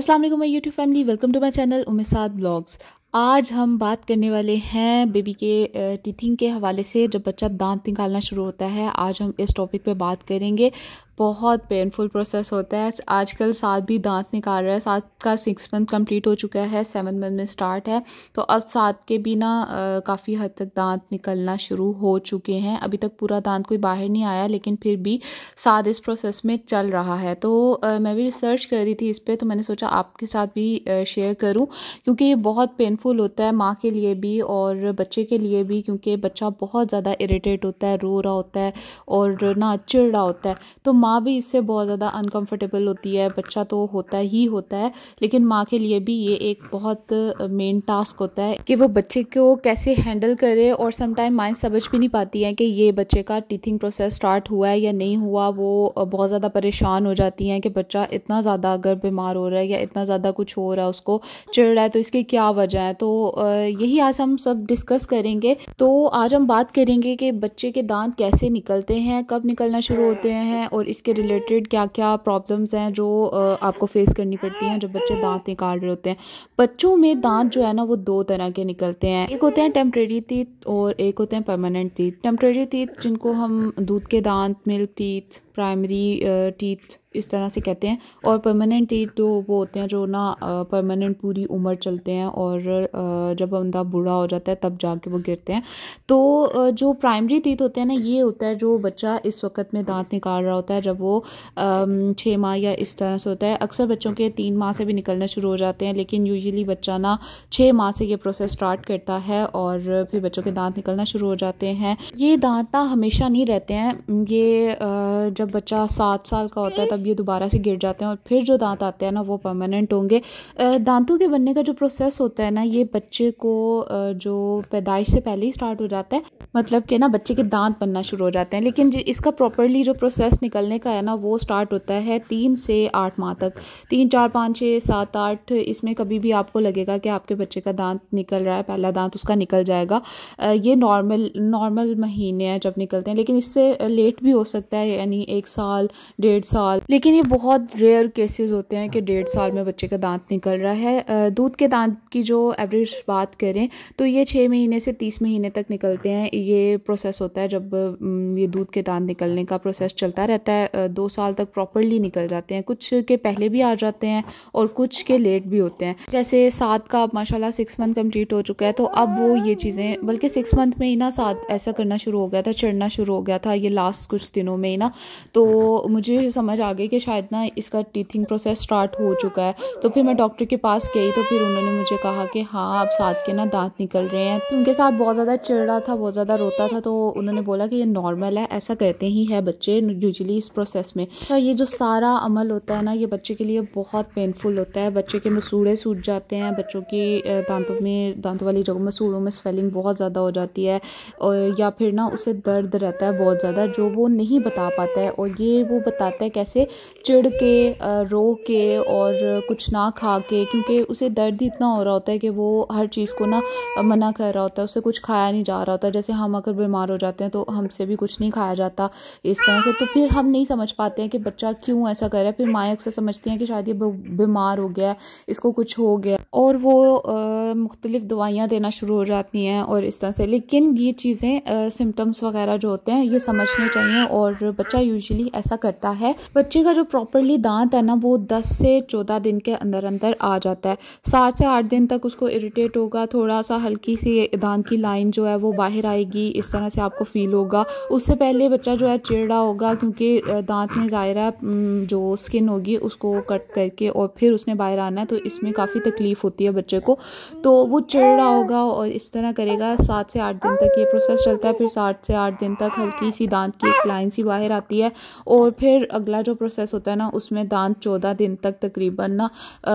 Aslam my YouTube family welcome to my channel उमेसाद blogs आज हम बात करने वाले हैं बेबी के टीथिंग के हवाले से जब बच्चा दांत निकालना शुरू होता है आज हम इस टॉपिक पे बात करेंगे बहुत पेनफुल प्रोसेस होता है आजकल सात भी दांत निकाल रहा है सात का सिक्स मंथ कंप्लीट हो चुका है सेवन मंथ में स्टार्ट है तो अब सात के भी ना काफ़ी हद तक दांत निकलना शुरू हो चुके हैं अभी तक पूरा दांत कोई बाहर नहीं आया लेकिन फिर भी सात इस प्रोसेस में चल रहा है तो आ, मैं भी रिसर्च कर रही थी इस पर तो मैंने सोचा आपके साथ भी शेयर करूँ क्योंकि ये बहुत पेनफुल होता है माँ के लिए भी और बच्चे के लिए भी क्योंकि बच्चा बहुत ज़्यादा इरीटेट होता है रो रहा होता है और ना चिड़ रहा होता है तो माँ माँ भी इससे बहुत ज़्यादा अनकंफर्टेबल होती है बच्चा तो होता ही होता है लेकिन माँ के लिए भी ये एक बहुत मेन टास्क होता है कि वो बच्चे को कैसे हैंडल करे और समटाइम माएँ समझ भी नहीं पाती हैं कि ये बच्चे का टीथिंग प्रोसेस स्टार्ट हुआ है या नहीं हुआ वो बहुत ज़्यादा परेशान हो जाती हैं कि बच्चा इतना ज़्यादा अगर बीमार हो रहा है या इतना ज़्यादा कुछ हो रहा है उसको चिड़ रहा है तो इसकी क्या वजह है तो यही आज हम सब डिस्कस करेंगे तो आज हम बात करेंगे कि बच्चे के दांत कैसे निकलते हैं कब निकलना शुरू होते हैं और इस इसके रिलेटेड क्या क्या प्रॉब्लम्स हैं जो आपको फेस करनी पड़ती हैं जब बच्चे दांत निकाल रहे होते हैं बच्चों में दांत जो है ना वो दो तरह के निकलते हैं एक होते हैं टेम्प्रेरी तीत और एक होते हैं परमानेंट तीत टेम्प्रेरी तीत जिनको हम दूध के दांत मिल्क तीत प्राइमरी टीथ uh, इस तरह से कहते हैं और परमानेंट टीथ तो वो होते हैं जो ना परमानेंट uh, पूरी उम्र चलते हैं और uh, जब बंदा बूढ़ा हो जाता है तब जाके वो गिरते हैं तो जो प्राइमरी टीथ होते हैं ना ये होता है जो बच्चा इस वक्त में दांत निकाल रहा होता है जब वो um, छः माह या इस तरह से होता है अक्सर बच्चों के तीन माह से भी निकलना शुरू हो जाते हैं लेकिन यूजली बच्चा ना छः माह से ये प्रोसेस स्टार्ट करता है और फिर बच्चों के दांत निकलना शुरू हो जाते हैं ये दांत ना हमेशा नहीं रहते हैं ये जब जब बच्चा सात साल का होता है तब ये दोबारा से गिर जाते हैं और फिर जो दांत आते हैं ना वो परमानेंट होंगे दांतों के बनने का जो प्रोसेस होता है ना ये बच्चे को जो पैदाइश से पहले ही स्टार्ट हो जाता है मतलब कि ना बच्चे के दांत बनना शुरू हो जाते हैं लेकिन इसका प्रॉपरली जो प्रोसेस निकलने का है ना वो स्टार्ट होता है तीन से आठ माह तक तीन चार पाँच छः सात आठ इसमें कभी भी आपको लगेगा कि आपके बच्चे का दांत निकल रहा है पहला दांत उसका निकल जाएगा ये नॉर्मल नॉर्मल महीने हैं जब निकलते हैं लेकिन इससे लेट भी हो सकता है यानी एक साल डेढ़ साल लेकिन ये बहुत रेयर केसेस होते हैं कि डेढ़ साल में बच्चे का दांत निकल रहा है दूध के दांत की जो एवरेज बात करें तो ये छः महीने से तीस महीने तक निकलते हैं ये प्रोसेस होता है जब ये दूध के दांत निकलने का प्रोसेस चलता रहता है दो साल तक प्रॉपरली निकल जाते हैं कुछ के पहले भी आ जाते हैं और कुछ के लेट भी होते हैं जैसे सात का अब माशाला सिक्स मंथ कंप्लीट हो चुका है तो अब वो ये चीज़ें बल्कि सिक्स मंथ में ही ना साथ ऐसा करना शुरू हो गया था चढ़ना शुरू हो गया था ये लास्ट कुछ दिनों में ही ना तो मुझे समझ आ गई कि शायद ना इसका टीथिंग प्रोसेस स्टार्ट हो चुका है तो फिर मैं डॉक्टर के पास गई तो फिर उन्होंने मुझे कहा कि हाँ अब साथ के ना दांत निकल रहे हैं उनके साथ बहुत ज़्यादा चिड़ा था बहुत ज़्यादा रोता था तो उन्होंने बोला कि ये नॉर्मल है ऐसा करते ही है बच्चे यूजली इस प्रोसेस में तो ये जो सारा अमल होता है ना ये बच्चे के लिए बहुत पेनफुल होता है बच्चे के मसूड़े सूट जाते हैं बच्चों के दांतों में दांतों वाली जगहों में में स्वेलिंग बहुत ज़्यादा हो जाती है और या फिर ना उसे दर्द रहता है बहुत ज़्यादा जो वो नहीं बता पाता है और ये वो बताता है कैसे चिड़ के रो के और कुछ ना खा के क्योंकि उसे दर्द ही इतना हो रहा होता है कि वो हर चीज़ को ना मना कर रहा होता है उसे कुछ खाया नहीं जा रहा होता जैसे हम अगर बीमार हो जाते हैं तो हमसे भी कुछ नहीं खाया जाता इस तरह से तो फिर हम नहीं समझ पाते हैं कि बच्चा क्यों ऐसा कर रहा है फिर माएँ अक्सर समझती हैं कि शायद ये बीमार हो गया इसको कुछ हो गया और वो मुख्तलिफ़ दवाइयाँ देना शुरू हो जाती हैं और इस तरह से लेकिन ये चीज़ें सिम्टम्स वगैरह जो होते हैं ये समझने चाहिए और बच्चा यूजली ऐसा करता है बच्चे का जो प्रॉपरली दांत है ना वो दस से चौदह दिन के अंदर अंदर आ जाता है सात से आठ दिन तक उसको इरिटेट होगा थोड़ा सा हल्की सी दांत की लाइन जो है वो बाहर आएगी इस तरह से आपको फील होगा उससे पहले बच्चा जो है चिड़ा होगा क्योंकि दांत में ज़ायरा जो स्किन होगी उसको कट करके और फिर उसने बाहर आना है तो इसमें काफ़ी तकलीफ़ होती है बच्चे को तो वो चिड़ रहा होगा और इस तरह करेगा सात से आठ दिन तक ये प्रोसेस चलता है फिर सात से आठ दिन तक हल्की सी दांत की एक लाइन सी बाहर आती है है और फिर अगला जो प्रोसेस होता है ना उसमें दांत चौदह दिन तक तकरीबन ना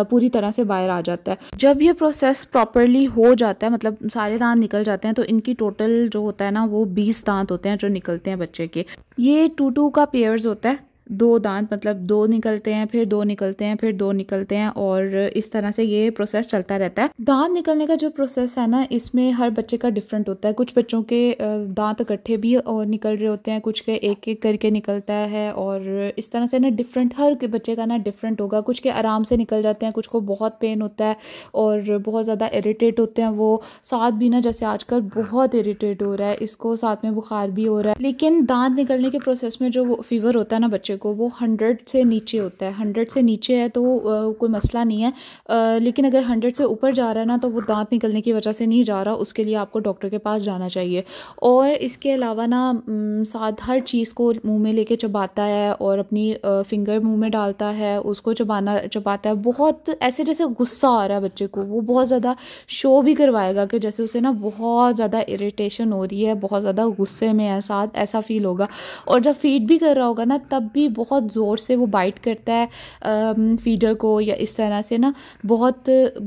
पूरी तरह से बाहर आ जाता है जब ये प्रोसेस प्रॉपरली हो जाता है मतलब सारे दांत निकल जाते हैं तो इनकी टोटल जो होता है ना वो बीस दांत होते हैं जो निकलते हैं बच्चे के ये टू टू का पेयर्स होता है दो दांत मतलब दो निकलते हैं फिर दो निकलते हैं फिर दो निकलते हैं और इस तरह से ये प्रोसेस चलता रहता है दांत निकलने का जो प्रोसेस है ना इसमें हर बच्चे का डिफरेंट होता है कुछ बच्चों के दांत इकट्ठे भी और निकल रहे होते हैं कुछ के एक एक करके निकलता है और इस तरह से ना डिफरेंट हर बच्चे का ना डिफरेंट होगा कुछ के आराम से निकल जाते हैं कुछ को बहुत पेन होता है और बहुत ज़्यादा इरीटेट होते हैं वो साथ भी ना जैसे आजकल बहुत इरीटेट हो रहा है इसको साथ में बुखार भी हो रहा है लेकिन दांत निकलने के प्रोसेस में जो फीवर होता है ना बच्चे बच्चे को वो हंड्रेड से नीचे होता है हंड्रेड से नीचे है तो कोई मसला नहीं है आ, लेकिन अगर हंड्रेड से ऊपर जा रहा है ना तो वो दांत निकलने की वजह से नहीं जा रहा उसके लिए आपको डॉक्टर के पास जाना चाहिए और इसके अलावा ना साथ हर चीज़ को मुँह में लेके चबाता है और अपनी फिंगर मुँह में डालता है उसको चबाना चबाता है बहुत ऐसे जैसे गुस्सा आ रहा है बच्चे को वो बहुत ज़्यादा शो भी करवाएगा कि जैसे उसे ना बहुत ज़्यादा इरीटेशन हो रही है बहुत ज़्यादा गुस्से में है साथ ऐसा फील होगा और जब फीड भी कर रहा होगा ना तब भी ही बहुत ज़ोर से वो बाइट करता है फीडर को या इस तरह से ना बहुत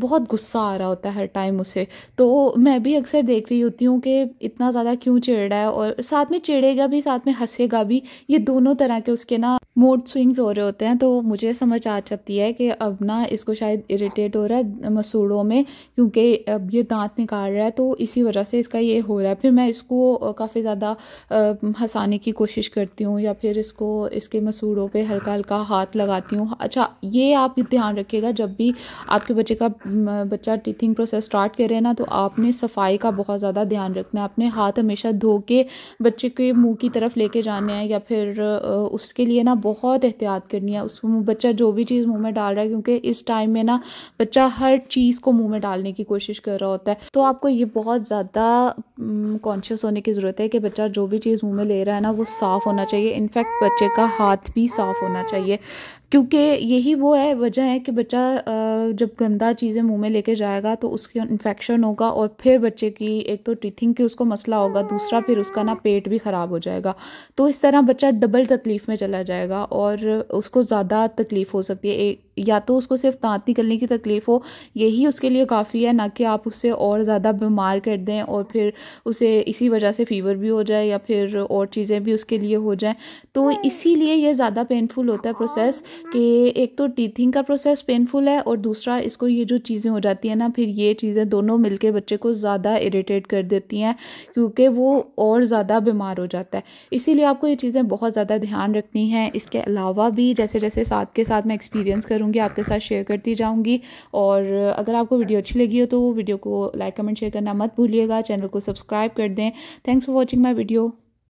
बहुत गुस्सा आ रहा होता है हर टाइम उसे तो मैं भी अक्सर देख रही होती हूँ कि इतना ज़्यादा क्यों चिड़ रहा है और साथ में चिड़ेगा भी साथ में हंसेगा भी ये दोनों तरह के उसके ना मूड स्विंग्स हो रहे होते हैं तो मुझे समझ आ जाती है कि अब ना इसको शायद इरिटेट हो रहा है मसूड़ों में क्योंकि अब ये दांत निकाल रहा है तो इसी वजह से इसका ये हो रहा है फिर मैं इसको काफ़ी ज़्यादा हंसाने की कोशिश करती हूँ या फिर इसको इसके मसूड़ों पे हल्का हल्का हाथ लगाती हूँ अच्छा ये आप ध्यान रखिएगा जब भी आपके बच्चे का बच्चा टीथिंग प्रोसेस स्टार्ट करे ना तो आपने सफाई का बहुत ज़्यादा ध्यान रखना है अपने हाथ हमेशा धो के बच्चे के मुँह की तरफ लेके जाने हैं या फिर उसके लिए ना बहुत एहतियात करनी है उस बच्चा जो भी चीज़ मुंह में डाल रहा है क्योंकि इस टाइम में ना बच्चा हर चीज़ को मुंह में डालने की कोशिश कर रहा होता है तो आपको ये बहुत ज़्यादा कॉन्शियस होने की ज़रूरत है कि बच्चा जो भी चीज़ मुँह में ले रहा है ना वो साफ़ होना चाहिए इनफैक्ट बच्चे का हाथ भी साफ़ होना चाहिए क्योंकि यही वो है वजह है कि बच्चा जब गंदा चीज़ें मुंह में लेके जाएगा तो उसके इन्फेक्शन होगा और फिर बच्चे की एक तो टीथिंग की उसको मसला होगा दूसरा फिर उसका ना पेट भी ख़राब हो जाएगा तो इस तरह बच्चा डबल तकलीफ़ में चला जाएगा और उसको ज़्यादा तकलीफ़ हो सकती है एक या तो उसको सिर्फ दांत निकलने की तकलीफ़ हो यही उसके लिए काफ़ी है ना कि आप उससे और ज़्यादा बीमार कर दें और फिर उसे इसी वजह से फ़ीवर भी हो जाए या फिर और चीज़ें भी उसके लिए हो जाएँ तो इसीलिए ये ज़्यादा पेनफुल होता है प्रोसेस कि एक तो टीथिंग का प्रोसेस पेनफुल है और दूसरा दूसरा इसको ये जो चीज़ें हो जाती हैं ना फिर ये चीज़ें दोनों मिलके बच्चे को ज़्यादा इरीटेट कर देती हैं क्योंकि वो और ज़्यादा बीमार हो जाता है इसीलिए आपको ये चीज़ें बहुत ज़्यादा ध्यान रखनी है इसके अलावा भी जैसे जैसे साथ के साथ मैं एक्सपीरियंस करूँगी आपके साथ शेयर करती जाऊँगी और अगर आपको वीडियो अच्छी लगी हो तो वीडियो को लाइक कमेंट शेयर करना मत भूलिएगा चैनल को सब्सक्राइब कर दें thanks for watching my video